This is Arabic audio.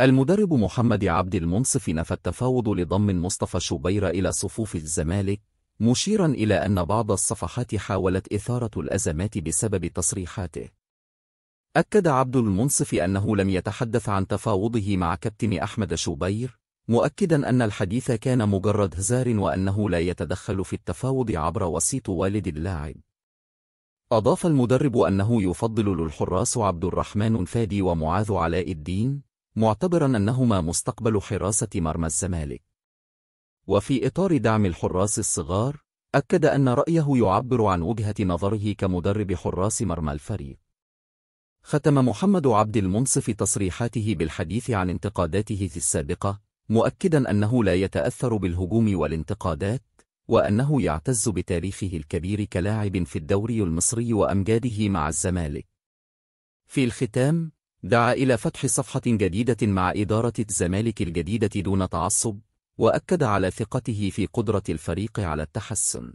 المدرب محمد عبد المنصف نفى التفاوض لضم مصطفى شوبير إلى صفوف الزمالك مشيرا إلى أن بعض الصفحات حاولت إثارة الأزمات بسبب تصريحاته أكد عبد المنصف أنه لم يتحدث عن تفاوضه مع كابتن أحمد شوبير مؤكدا أن الحديث كان مجرد هزار وأنه لا يتدخل في التفاوض عبر وسيط والد اللاعب أضاف المدرب أنه يفضل للحراس عبد الرحمن فادي ومعاذ علاء الدين معتبرا أنهما مستقبل حراسة مرمى الزمالك وفي إطار دعم الحراس الصغار أكد أن رأيه يعبر عن وجهة نظره كمدرب حراس مرمى الفريق ختم محمد عبد المنصف تصريحاته بالحديث عن انتقاداته في السابقة مؤكدا أنه لا يتأثر بالهجوم والانتقادات وأنه يعتز بتاريخه الكبير كلاعب في الدوري المصري وأمجاده مع الزمالك في الختام دعا إلى فتح صفحة جديدة مع إدارة الزمالك الجديدة دون تعصب وأكد على ثقته في قدرة الفريق على التحسن